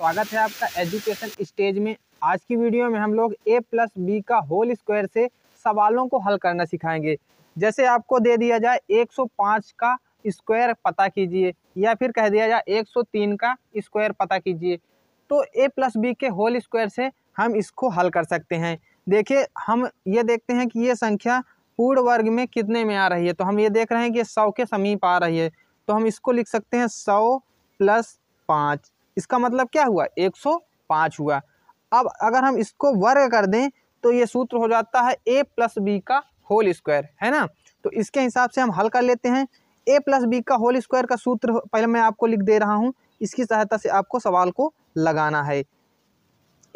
स्वागत है आपका एजुकेशन स्टेज में आज की वीडियो में हम लोग ए प्लस बी का होल स्क्वायर से सवालों को हल करना सिखाएंगे जैसे आपको दे दिया जाए 105 का स्क्वायर पता कीजिए या फिर कह दिया जाए 103 का स्क्वायर पता कीजिए तो ए प्लस बी के होल स्क्वायर से हम इसको हल कर सकते हैं देखिए हम ये देखते हैं कि ये संख्या पूर्ण वर्ग में कितने में आ रही है तो हम ये देख रहे हैं कि सौ के समीप आ रही है तो हम इसको लिख सकते हैं सौ प्लस पाँच इसका मतलब क्या हुआ एक सौ पाँच हुआ अब अगर हम इसको वर्ग कर दें तो ये सूत्र हो जाता है ए प्लस बी का होल स्क्वायर है ना तो इसके हिसाब से हम हल कर लेते हैं ए प्लस बी का होल स्क्वायर का सूत्र पहले मैं आपको लिख दे रहा हूँ इसकी सहायता से आपको सवाल को लगाना है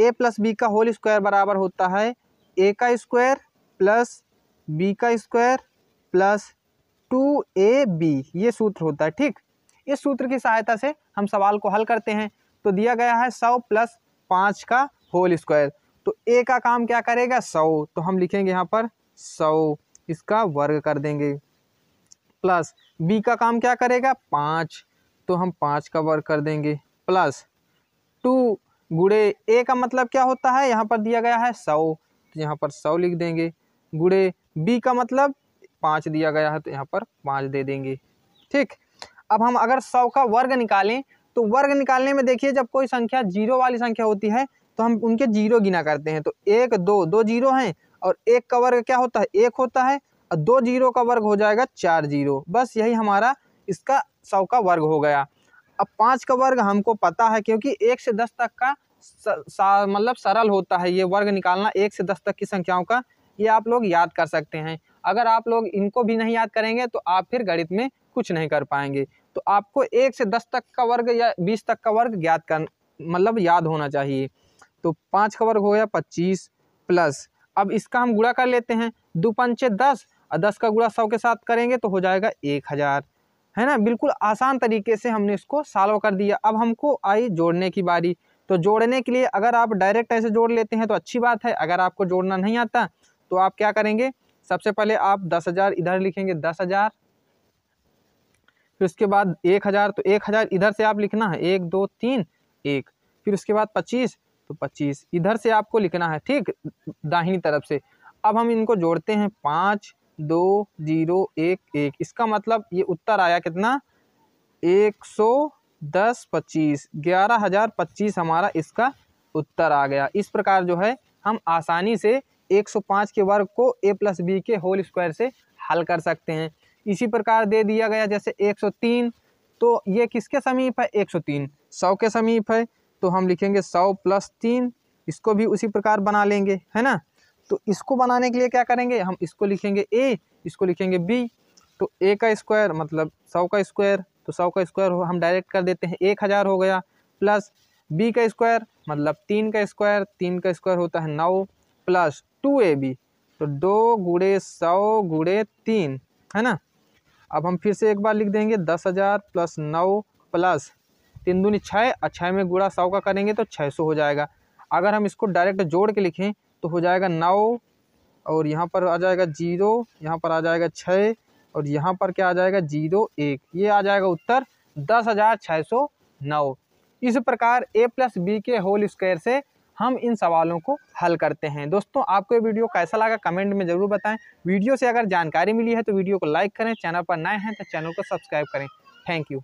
ए प्लस बी का होल स्क्वायर बराबर होता है ए का स्क्वायर प्लस बी का square plus two A B ये सूत्र होता है ठीक इस सूत्र की सहायता से हम सवाल को हल करते हैं तो दिया गया है सौ प्लस पाँच का होल स्क्वायर तो ए का काम क्या करेगा सौ तो हम लिखेंगे यहाँ पर सौ इसका वर्ग कर देंगे प्लस बी का काम क्या करेगा पाँच तो हम पाँच का वर्ग कर देंगे प्लस टू गुड़े ए का मतलब क्या होता है यहाँ पर दिया गया है सौ तो यहाँ पर सौ लिख देंगे गुड़े बी का मतलब पाँच दिया गया है तो यहाँ पर पाँच दे देंगे ठीक अब हम अगर सौ का वर्ग निकालें तो वर्ग निकालने में देखिए जब कोई संख्या जीरो वाली संख्या होती है तो हम उनके जीरो गिना करते हैं तो एक दो दो जीरो हैं और एक का वर्ग क्या होता है एक होता है और दो जीरो का वर्ग हो जाएगा चार जीरो बस यही हमारा इसका सौ का वर्ग हो गया अब पाँच का वर्ग हमको पता है क्योंकि एक से दस तक का मतलब सरल होता है ये वर्ग निकालना एक से दस तक की संख्याओं का ये आप लोग याद कर सकते हैं अगर आप लोग इनको भी नहीं याद करेंगे तो आप फिर गणित में कुछ नहीं कर पाएंगे तो आपको एक से दस तक का वर्ग या बीस तक का वर्ग ज्ञात कर मतलब याद होना चाहिए तो पाँच का वर्ग हो गया पच्चीस प्लस अब इसका हम गुड़ा कर लेते हैं दो पंचे दस और दस का गुड़ा सौ के साथ करेंगे तो हो जाएगा एक हज़ार है ना बिल्कुल आसान तरीके से हमने इसको सॉल्व कर दिया अब हमको आई जोड़ने की बारी तो जोड़ने के लिए अगर आप डायरेक्ट ऐसे जोड़ लेते हैं तो अच्छी बात है अगर आपको जोड़ना नहीं आता तो आप क्या करेंगे सबसे पहले आप दस हज़ार इधर लिखेंगे दस हज़ार फिर उसके बाद एक हज़ार तो एक हज़ार इधर से आप लिखना है एक दो तीन एक फिर उसके बाद पच्चीस तो पच्चीस इधर से आपको लिखना है ठीक दाहिनी तरफ से अब हम इनको जोड़ते हैं पाँच दो जीरो एक एक इसका मतलब ये उत्तर आया कितना एक सौ दस पच्चीस ग्यारह हज़ार पच्चीस हमारा इसका उत्तर आ गया इस प्रकार जो है हम आसानी से एक सौ पाँच के वर्ग को ए प्लस बी के होल स्क्वायर से हल कर सकते हैं इसी प्रकार दे दिया गया जैसे 103 तो ये किसके समीप है 103 सौ के समीप है तो हम लिखेंगे सौ प्लस तीन इसको भी उसी प्रकार बना लेंगे है ना तो इसको बनाने के लिए क्या करेंगे हम इसको लिखेंगे ए इसको लिखेंगे बी तो ए का स्क्वायर मतलब सौ का स्क्वायर तो सौ का स्क्वायर हम डायरेक्ट कर देते हैं एक हज़ार हो गया प्लस बी का स्क्वायर मतलब तीन का स्क्वायर तीन का स्क्वायर होता है नौ प्लस टू ए बी तो दो गुड़े सौ गुड़े तीन है ना अब हम फिर से एक बार लिख देंगे दस हज़ार प्लस नौ प्लस तीन दूनी छः और छः में गुड़ा सौ का करेंगे तो छः सौ हो जाएगा अगर हम इसको डायरेक्ट जोड़ के लिखें तो हो जाएगा नौ और यहाँ पर आ जाएगा जीरो यहाँ पर आ जाएगा छः और यहाँ पर क्या आ जाएगा जीरो एक ये आ जाएगा उत्तर दस हज़ार छः सौ नौ इस प्रकार ए प्लस बी के होल स्क्वायर से हम इन सवालों को हल करते हैं दोस्तों आपको ये वीडियो कैसा लगा कमेंट में ज़रूर बताएं वीडियो से अगर जानकारी मिली है तो वीडियो को लाइक करें चैनल पर नए हैं तो चैनल को सब्सक्राइब करें थैंक यू